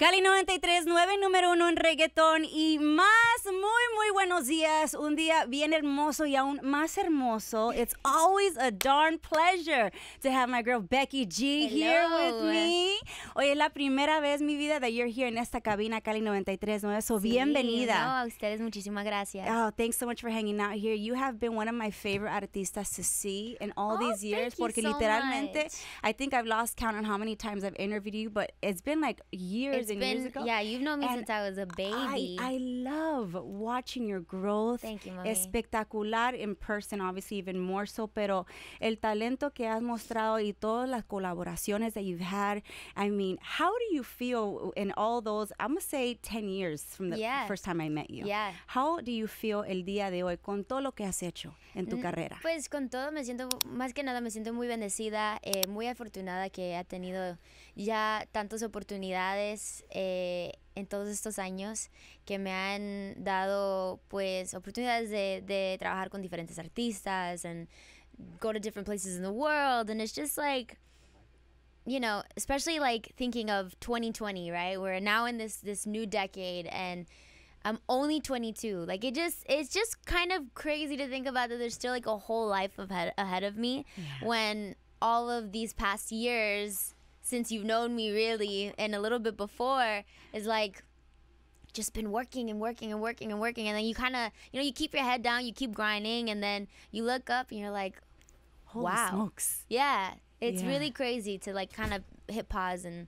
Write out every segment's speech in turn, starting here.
Cali 93.9, número uno en reggaetón y más. Muy, muy buenos días. Un día bien hermoso y aún más hermoso. It's always a darn pleasure to have my girl Becky G here with me. Hoy es la primera vez en mi vida that you're here en esta cabina Cali 93.9. So, sí, bienvenida. No, a ustedes muchísimas gracias. Oh, thanks so much for hanging out here. You have been one of my favorite artistas to see in all oh, these years. Porque literalmente, I think I've lost count on how many times I've interviewed you, but it's been like years years Yeah, you've known me since I was a baby. I, I love watching your growth. Thank you, Espectacular in person, obviously even more so, pero el talento que has mostrado y todas las colaboraciones that you've had. I mean, how do you feel in all those? I'm gonna say 10 years from the first time I met you. Yeah. How do you feel el día de hoy con todo lo que has hecho en tu mm, carrera? Pues con todo me siento más que nada me siento muy bendecida, eh, muy afortunada que ha tenido ya tantas oportunidades eh, en todos estos años que me han dado pues oportunidades de, de trabajar con diferentes artistas and go to different places in the world and it's just like you know especially like thinking of 2020 right we're now in this this new decade and I'm only 22. Like it just it's just kind of crazy to think about that there's still like a whole life ahead, ahead of me yeah. when all of these past years since you've known me really and a little bit before is like just been working and working and working and working and then you kind of you know you keep your head down you keep grinding and then you look up and you're like Holy wow smokes. yeah it's yeah. really crazy to like kind of hit pause and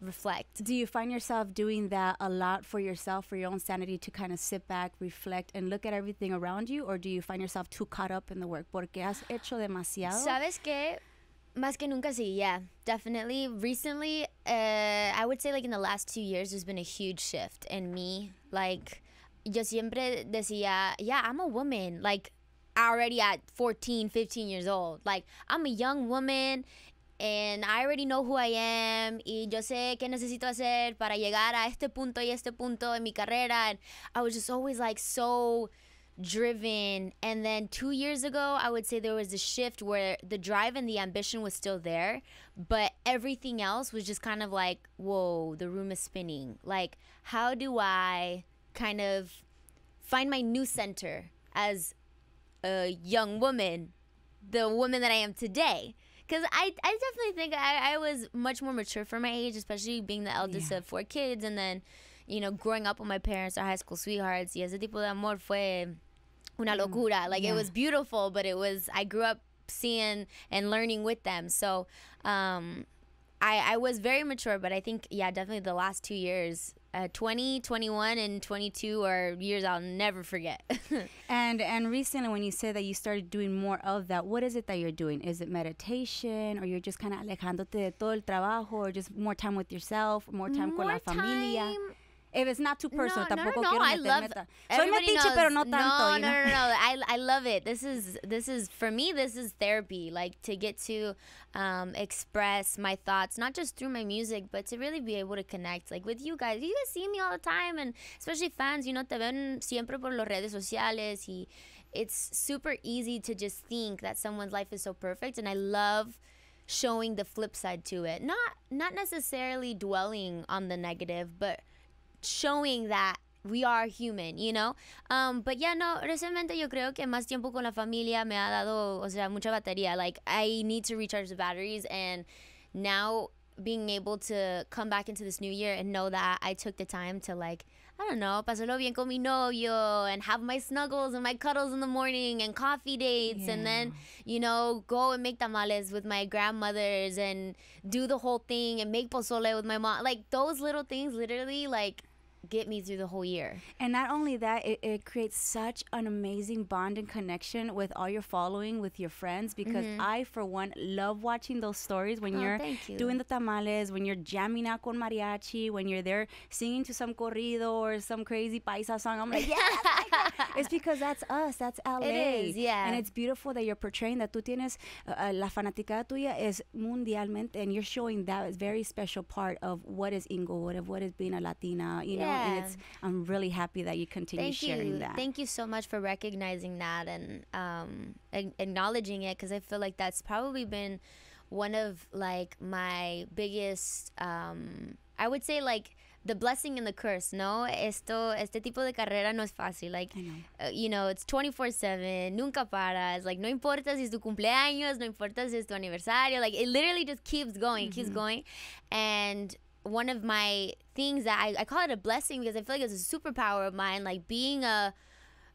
reflect do you find yourself doing that a lot for yourself for your own sanity to kind of sit back reflect and look at everything around you or do you find yourself too caught up in the work porque has hecho demasiado sabes que Más que nunca, sí, yeah, definitely. Recently, uh, I would say like in the last two years, there's been a huge shift in me. Like, yo siempre decía, yeah, I'm a woman. Like, already at 14, 15 years old. Like, I'm a young woman and I already know who I am y yo sé qué necesito hacer para llegar a este punto y este punto en mi carrera. And I was just always like so driven. And then two years ago, I would say there was a shift where the drive and the ambition was still there, but everything else was just kind of like, whoa, the room is spinning. Like, how do I kind of find my new center as a young woman, the woman that I am today? because I, I definitely think I, I was much more mature for my age, especially being the eldest yeah. of four kids and then, you know, growing up with my parents, our high school sweethearts. Y ese tipo de amor fue una mm. locura. Like yeah. it was beautiful, but it was I grew up seeing and learning with them. So um, I I was very mature, but I think yeah, definitely the last two years. Uh, 20 21 and 22 are years i'll never forget and and recently when you say that you started doing more of that what is it that you're doing is it meditation or you're just kind of alejándote de todo el trabajo or just more time with yourself more time more con la familia time if it's not too personal, no, tampoco no, no, quiero I love, meta. Soy metiche, knows, pero no tanto. No, no, no, no. I, I love it. This is this is for me. This is therapy. Like to get to um, express my thoughts, not just through my music, but to really be able to connect, like with you guys. You guys see me all the time, and especially fans. You know, te ven siempre por las redes sociales. Y it's super easy to just think that someone's life is so perfect, and I love showing the flip side to it. Not not necessarily dwelling on the negative, but showing that we are human, you know? Um, but yeah, no, recientemente yo creo que más tiempo con la familia me ha dado, o sea, mucha batería. Like, I need to recharge the batteries, and now being able to come back into this new year and know that I took the time to, like, I don't know, pasarlo bien con mi novio and have my snuggles and my cuddles in the morning and coffee dates yeah. and then, you know, go and make tamales with my grandmothers and do the whole thing and make pozole with my mom. Like, those little things literally, like, get me through the whole year. And not only that, it, it creates such an amazing bond and connection with all your following, with your friends, because mm-hmm. I, for one, love watching those stories when oh, you're you. doing the tamales, when you're jamming out con mariachi, when you're there singing to some corrido or some crazy paisa song. I'm like, yeah, it's because that's us, that's LA. It is, yeah. And it's beautiful that you're portraying that tú tienes, uh, uh, la fanaticada tuya es mundialmente, and you're showing that very special part of what is Inglewood, of what is being a Latina, you know and it's I'm really happy that you continue Thank sharing you. that. Thank you so much for recognizing that and um, acknowledging it because I feel like that's probably been one of like my biggest um, I would say like the blessing and the curse, no? Esto, este tipo de carrera no es fácil. Like, know. Uh, you know, it's 24-7, nunca paras. Like, no importa si es tu cumpleaños, no importa si es tu aniversario. Like, it literally just keeps going, mm -hmm. keeps mm-hmm. going. And one of my things that I, I call it a blessing because I feel like it's a superpower of mine, like being a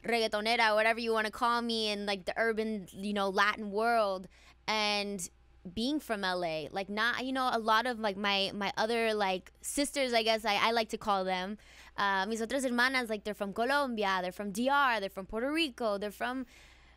reggaetonera, whatever you want to call me, in like the urban, you know, Latin world, and being from LA, like not, you know, a lot of like my my other like sisters, I guess I, I like to call them, uh, mis otras hermanas, like they're from Colombia, they're from DR, they're from Puerto Rico, they're from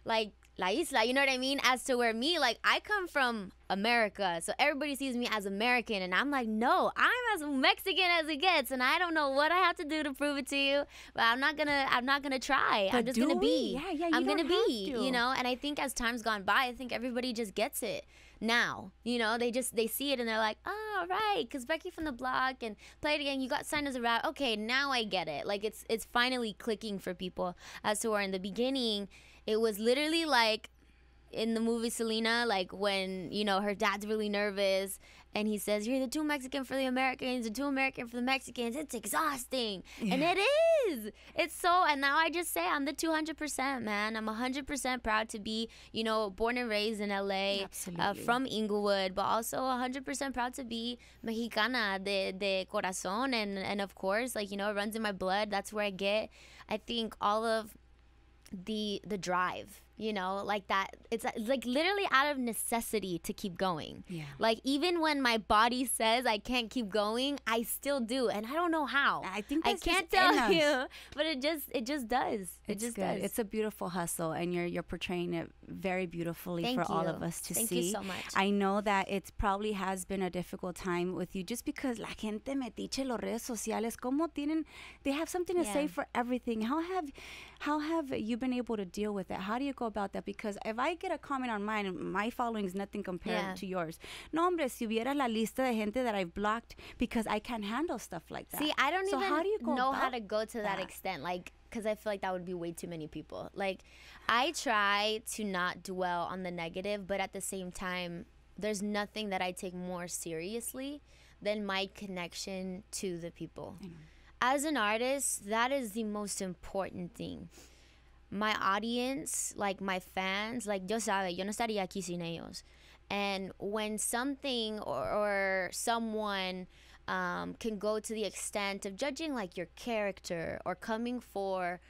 like La Isla, you know what I mean? As to where me, like, I come from America. So everybody sees me as American. And I'm like, no, I'm as Mexican as it gets. And I don't know what I have to do to prove it to you. But I'm not gonna I'm not gonna try. But I'm just gonna we? be. Yeah, yeah, I'm gonna be. To. You know, and I think as time's gone by, I think everybody just gets it now. You know, they just they see it and they're like, oh right, because Becky from the block and play it again, you got signed as a rap. Okay, now I get it. Like it's it's finally clicking for people as to where in the beginning it was literally like in the movie Selena, like when you know her dad's really nervous and he says, "You're the two Mexican for the Americans, the two American for the Mexicans." It's exhausting, yeah. and it is. It's so. And now I just say, I'm the 200 percent man. I'm 100 percent proud to be, you know, born and raised in LA, uh, from Inglewood, but also 100 percent proud to be Mexicana de, de corazón, and and of course, like you know, it runs in my blood. That's where I get. I think all of the the drive you know like that it's, like literally out of necessity to keep going yeah like even when my body says i can't keep going i still do and i don't know how i think i can't tell you but it just it just does it's it just good. does it's a beautiful hustle and you're you're portraying it very beautifully Thank for you. all of us to Thank see you so much i know that it probably has been a difficult time with you just because la gente me dice los redes sociales como tienen they have something to yeah. say for everything how have how have you been able to deal with it how do you go about that because if I get a comment on mine, my following is nothing compared yeah. to yours. No, hombre, si hubiera la lista de gente that I've blocked because I can't handle stuff like that. See, I don't so even how do you know how to go to that, that extent. Like, because I feel like that would be way too many people. Like, I try to not dwell on the negative, but at the same time, there's nothing that I take more seriously than my connection to the people. Mm. As an artist, that is the most important thing my audience, like my fans, like yo sabe, yo no estaría aquí sin ellos. And when something or, or someone um, can go to the extent of judging like your character or coming for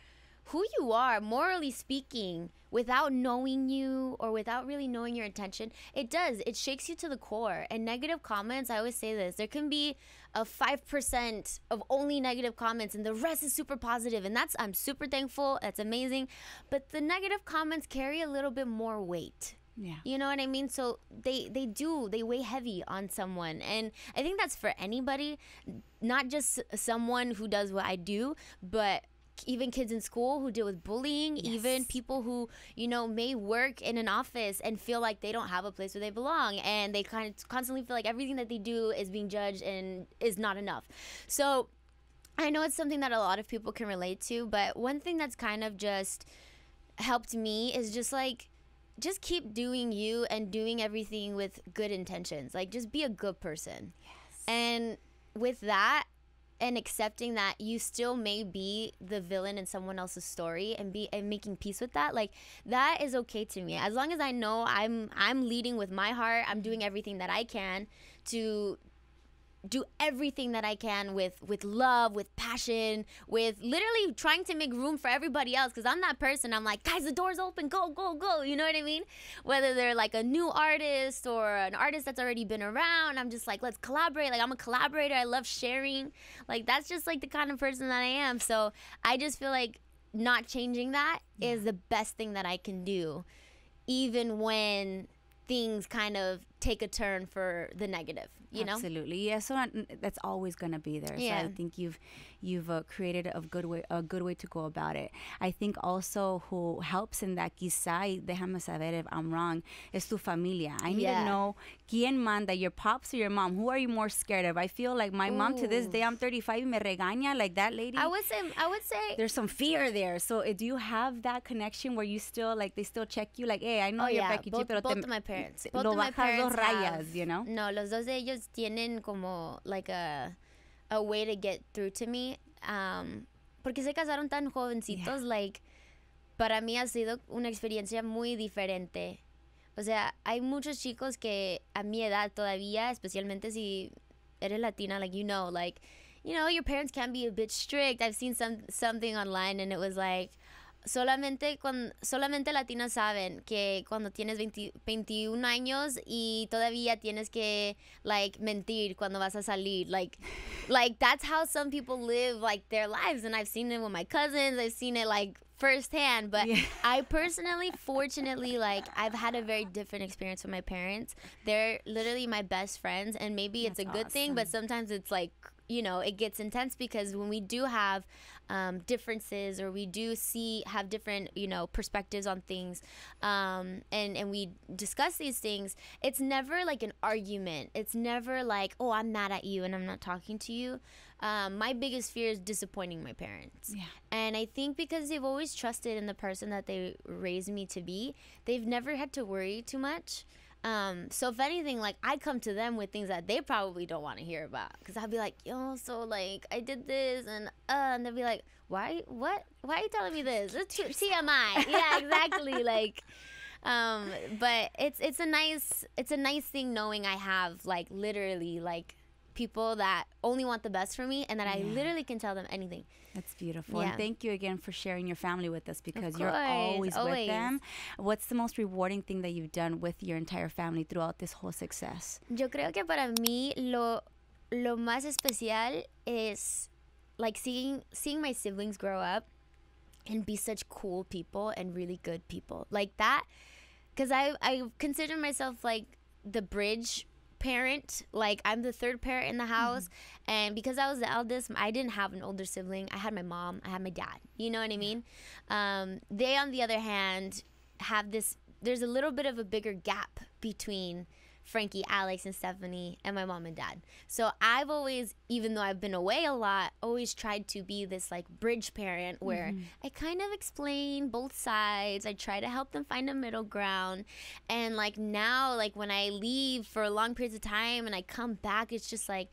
who you are, morally speaking, without knowing you or without really knowing your intention, it does. It shakes you to the core. And negative comments, I always say this, there can be a 5% of only negative comments and the rest is super positive and that's I'm super thankful. That's amazing. But the negative comments carry a little bit more weight. Yeah. You know what I mean? So they they do they weigh heavy on someone, and I think that's for anybody, not just someone who does what I do, but even kids in school who deal with bullying, yes. even people who, you know, may work in an office and feel like they don't have a place where they belong. And they kind of constantly feel like everything that they do is being judged and is not enough. So I know it's something that a lot of people can relate to, but one thing that's kind of just helped me is just like, just keep doing you and doing everything with good intentions. Like, just be a good person. Yes. And with that, and accepting that you still may be the villain in someone else's story and be and making peace with that like that is okay to me as long as i know i'm i'm leading with my heart i'm doing everything that i can to do everything that I can with with love, with passion, with literally trying to make room for everybody else cuz I'm that person. I'm like, "Guys, the door's open. Go, go, go." You know what I mean? Whether they're like a new artist or an artist that's already been around, I'm just like, "Let's collaborate." Like I'm a collaborator. I love sharing. Like that's just like the kind of person that I am. So, I just feel like not changing that yeah. is the best thing that I can do even when things kind of take a turn for the negative you Absolutely. know Absolutely. Yeah, so uh, that's always going to be there. Yeah. So I think you've you've uh, created a good way a good way to go about it. I think also who helps in that, quizá, déjame saber if I'm wrong, is tu familia. I need yeah. to know quién manda, your pops or your mom. Who are you more scared of? I feel like my Ooh. mom to this day, I'm 35, me regaña like that lady. I would say, I would say there's some fear there. So eh, do you have that connection where you still like they still check you like, hey, I know oh, you're yeah. Becky G, pero both te, of my parents, both of my parents rayas, have, you know. No, los dos de ellos tienen como like a a way to get through to me. Um, porque se casaron tan jovencitos, like, para mí ha sido una experiencia muy diferente. O sea, hay muchos chicos que a mi edad todavía, especialmente si eres latina, like, you know, like, you know, your parents can be a bit strict. I've seen some something online and it was like, solamente, con, solamente latinas saben que cuando tienes 20, 21 años y todavía tienes que, like, mentir cuando vas a salir. Like, like, that's how some people live, like, their lives. And I've seen it with my cousins. I've seen it, like, firsthand. But yeah. I personally, fortunately, like, I've had a very different experience with my parents. They're literally my best friends. And maybe that's it's a good thing, but sometimes it's, like, you know it gets intense because when we do have um, differences or we do see have different you know perspectives on things um, and and we discuss these things it's never like an argument it's never like oh i'm mad at you and i'm not talking to you um, my biggest fear is disappointing my parents yeah. and i think because they've always trusted in the person that they raised me to be they've never had to worry too much um, so if anything, like I come to them with things that they probably don't want to hear about, because I'll be like, yo, so like I did this, and uh, and they'll be like, why, what, why are you telling me this? It's TMI. yeah, exactly. like, um, but it's it's a nice it's a nice thing knowing I have like literally like people that only want the best for me and that yeah. I literally can tell them anything. That's beautiful. Yeah. And thank you again for sharing your family with us because course, you're always, always, with them. What's the most rewarding thing that you've done with your entire family throughout this whole success? Yo creo que para mí lo lo más especial is like seeing seeing my siblings grow up and be such cool people and really good people. Like that cuz I I consider myself like the bridge parent. Like I'm the third parent in the mm-hmm. house, mm-hmm. and because I was the eldest, I didn't have an older sibling. I had my mom. I had my dad. You know what I mean? Um, they, on the other hand, have this. There's a little bit of a bigger gap between Frankie, Alex, and Stephanie, and my mom and dad. So I've always, even though I've been away a lot, always tried to be this like bridge parent where mm-hmm. I kind of explain both sides. I try to help them find a middle ground. And like now, like when I leave for long periods of time and I come back, it's just like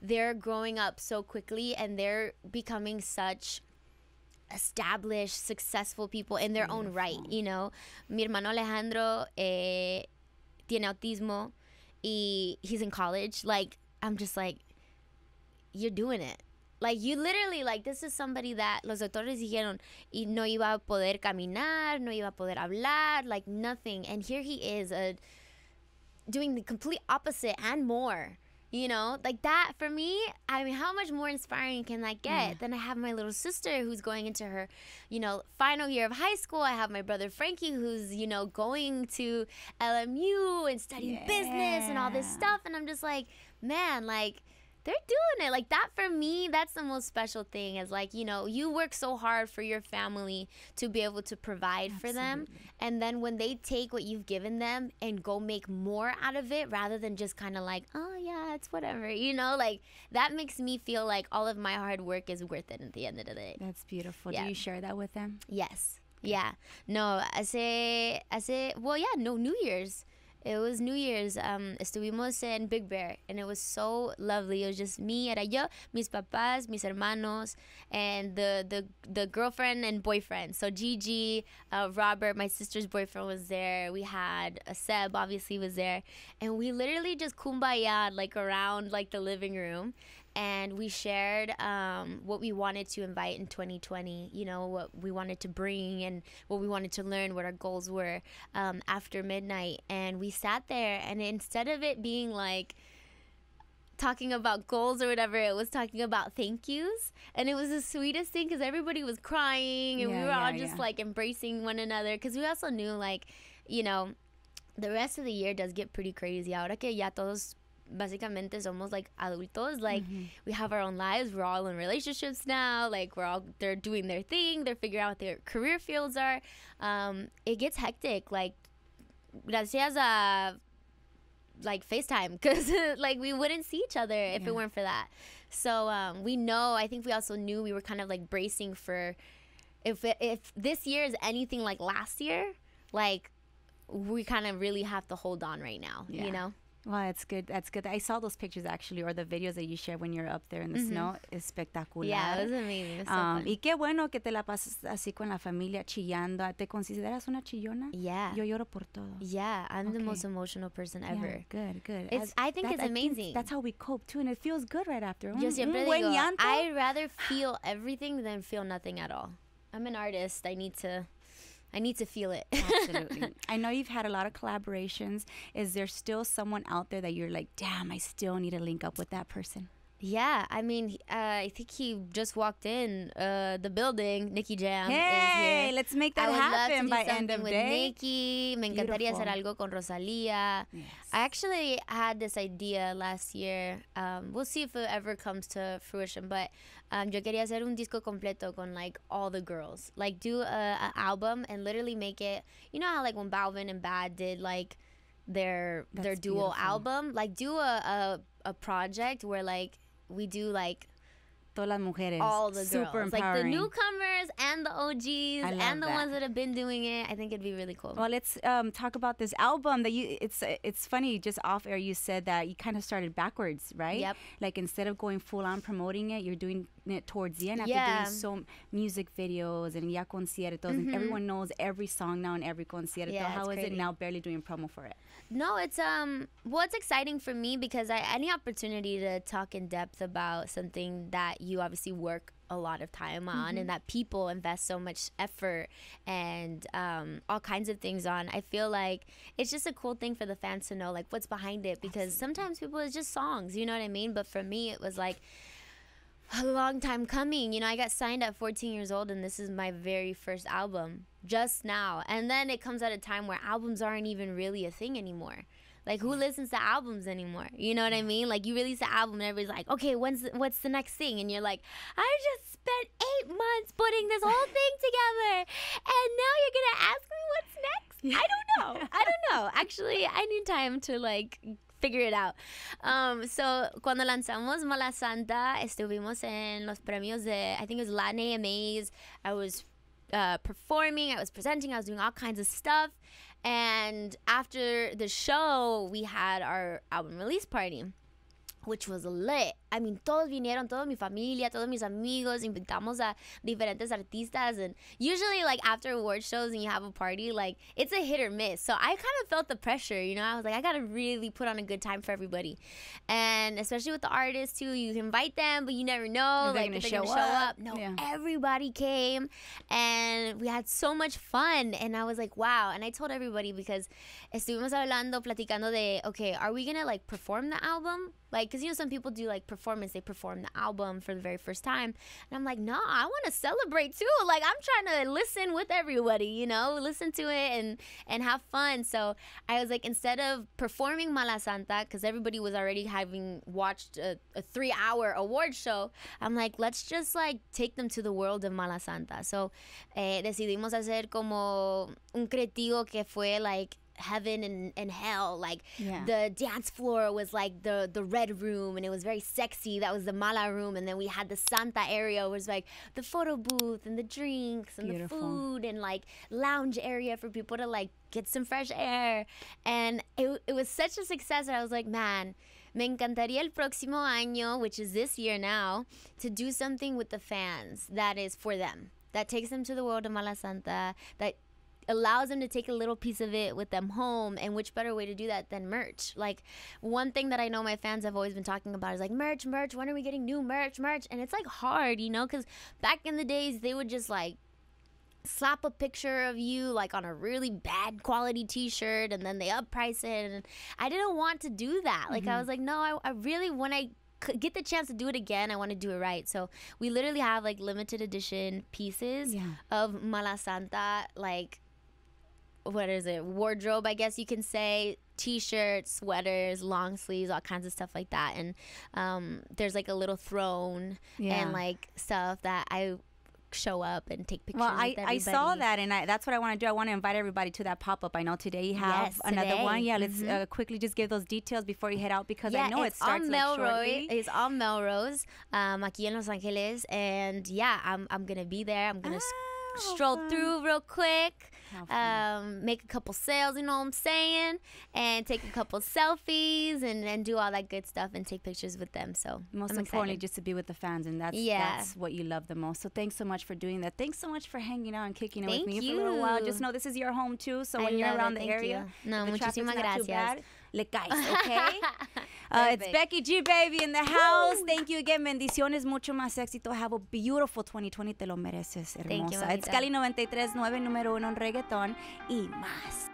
they're growing up so quickly and they're becoming such established, successful people in their Beautiful. own right, you know. Mi hermano Alejandro eh, tiene autismo y he's in college like i'm just like you're doing it like you literally like this is somebody that los doctores dijeron y no iba a poder caminar no iba a poder hablar like nothing and here he is uh, doing the complete opposite and more you know, like that for me, I mean, how much more inspiring can that get? Mm. Then I have my little sister who's going into her, you know, final year of high school. I have my brother Frankie who's, you know, going to LMU and studying yeah. business and all this stuff. And I'm just like, man, like, they're doing it like that for me that's the most special thing is like you know you work so hard for your family to be able to provide Absolutely. for them and then when they take what you've given them and go make more out of it rather than just kind of like oh yeah it's whatever you know like that makes me feel like all of my hard work is worth it at the end of the day that's beautiful yeah. do you share that with them yes yeah no i say i say well yeah no new year's it was New Year's. Um, estuvimos en Big Bear, and it was so lovely. It was just me, era yo, mis papás, mis hermanos, and the the the girlfriend and boyfriend. So Gigi, uh, Robert, my sister's boyfriend was there. We had a uh, Seb, obviously was there, and we literally just kumbaya like around like the living room, and we shared um, what we wanted to invite in 2020 you know what we wanted to bring and what we wanted to learn what our goals were um, after midnight and we sat there and instead of it being like talking about goals or whatever it was talking about thank yous and it was the sweetest thing because everybody was crying and yeah, we were yeah, all just yeah. like embracing one another because we also knew like you know the rest of the year does get pretty crazy ahora que ya todos básicamente somos like adultos. Like mm-hmm. we have our own lives. We're all in relationships now. Like we're all they're doing their thing. They're figuring out what their career fields are. Um, it gets hectic. Like gracias a like FaceTime because like we wouldn't see each other if yeah. it weren't for that. So um, we know. I think we also knew we were kind of like bracing for if if this year is anything like last year, like we kind of really have to hold on right now. Yeah. You know. Wow, that's good. That's good. I saw those pictures actually, or the videos that you shared when you're up there in the mm-hmm. snow. Espectacular. Yeah, it was amazing. It was so um, y qué bueno que te la pasas así con la familia chillando. ¿Te consideras una chillona? Yeah. Yo lloro por todo. Yeah, I'm okay. the most emotional person ever. Yeah, good, good. As, I think it's amazing. Think that's how we cope too, and it feels good right after. Yo siempre digo, I'd rather feel everything than feel nothing at all. I'm an artist. I need to I need to feel it. Absolutely. I know you've had a lot of collaborations. Is there still someone out there that you're like, damn, I still need to link up with that person? Yeah, I mean, uh, I think he just walked in uh, the building. Nikki Jam. Hey, let's make that I would happen love to do by end of with day. Nikki. Me Beautiful. encantaría hacer algo con Rosalia. Yes. I actually had this idea last year. Um, we'll see if it ever comes to fruition. But um, yo quería hacer un disco completo con like all the girls. Like do an album and literally make it. You know how like when Balvin and Bad did like their That's their duo beautiful. album. Like do a, a a project where like we do like todas las mujeres. All the Super girls. Empowering. Like the newcomers and the OGs and the that. ones that have been doing it. I think it'd be really cool. Well, let's um, talk about this album that you. It's it's funny. Just off air, you said that you kind of started backwards, right? Yep. Like instead of going full on promoting it, you're doing it towards the end after yeah. doing so music videos and ya conciertos, mm -hmm. and mm-hmm. everyone knows every song now and every concierto. Yeah, How is crazy. it now? Barely doing promo for it. No, it's um. Well, it's exciting for me because I any opportunity to talk in depth about something that you obviously work a lot of time on mm-hmm. and that people invest so much effort and um, all kinds of things on. I feel like it's just a cool thing for the fans to know like what's behind it because sometimes people it's just songs, you know what I mean? But for me, it was like a long time coming. You know, I got signed at 14 years old and this is my very first album just now. And then it comes at a time where albums aren't even really a thing anymore. Like who listens to albums anymore? You know what I mean? Like you release an album and everybody's like, okay, when's what's the next thing? And you're like, I just spent eight months putting this whole thing together, and now you're gonna ask me what's next? I don't know. I don't know. Actually, I need time to like figure it out. Um, so cuando lanzamos Mala Santa, estuvimos en los premios de I think it was Latin AMAs. I was uh, performing, I was presenting, I was doing all kinds of stuff. And after the show, we had our album release party which was lit. I mean, todos vinieron, toda mi familia, todos mis amigos, invitamos a diferentes artistas. And usually, like, after award shows and you have a party, like, it's a hit or miss. So I kind of felt the pressure, you know? I was like, I gotta really put on a good time for everybody. And especially with the artists, too, you invite them, but you never know, they like, gonna if they're show gonna show up. up. No, yeah. everybody came and we had so much fun. And I was like, wow. And I told everybody because estuvimos hablando, platicando de, okay, are we gonna, like, perform the album? Like, because you know, some people do like performance, they perform the album for the very first time. And I'm like, no, nah, I want to celebrate too. Like, I'm trying to listen with everybody, you know, listen to it and, and have fun. So I was like, instead of performing Mala Santa, because everybody was already having watched a, a three hour award show, I'm like, let's just like take them to the world of Mala Santa. So eh, decidimos hacer como un creativo que fue like, heaven and, and hell like yeah. the dance floor was like the the red room and it was very sexy that was the mala room and then we had the santa area was like the photo booth and the drinks and Beautiful. the food and like lounge area for people to like get some fresh air and it, it was such a success that i was like man me encantaría el próximo año which is this year now to do something with the fans that is for them that takes them to the world of mala santa that allows them to take a little piece of it with them home. And which better way to do that than merch? Like, one thing that I know my fans have always been talking about is like, merch, merch, when are we getting new merch, merch? And it's like hard, you know, because back in the days, they would just like, slap a picture of you like on a really bad quality t-shirt and then they upprice it and i didn't want to do that like mm-hmm. i was like no I, I really when i get the chance to do it again, I want to do it right. So we literally have like limited edition pieces yeah. of Mala Santa, like what is it wardrobe i guess you can say t-shirts sweaters long sleeves all kinds of stuff like that and um, there's like a little throne yeah. and like stuff that i show up and take pictures. Well, I, I saw that, and I, that's what I want to do. I want to invite everybody to that pop up. I know today you have yes, another today. one. Yeah, let's mm -hmm. uh, quickly just give those details before you head out because yeah, I know it's it starts on Melrose. Like it's on Melrose, um, aquí en Los Angeles, and yeah, I'm I'm gonna be there. I'm gonna oh, stroll fun. through real quick um, make a couple sales, you know what I'm saying? And take a couple selfies and, and do all that good stuff and take pictures with them. So most I'm importantly, excited. just to be with the fans, and that's yeah. that's what you love the most. So thanks so much for doing that. Thanks so much for hanging out and kicking it Thank with me you. for a little while. Just know this is your home too. So I when you're around it. the Thank area, you. no, the muchísimas gracias. le caes, ¿ok? Uh, it's Becky G, baby, in the house. Thank you again. Bendiciones, mucho más éxito. Have a beautiful 2020. Te lo mereces, hermosa. it's Cali 93.9, número uno en reggaetón y más.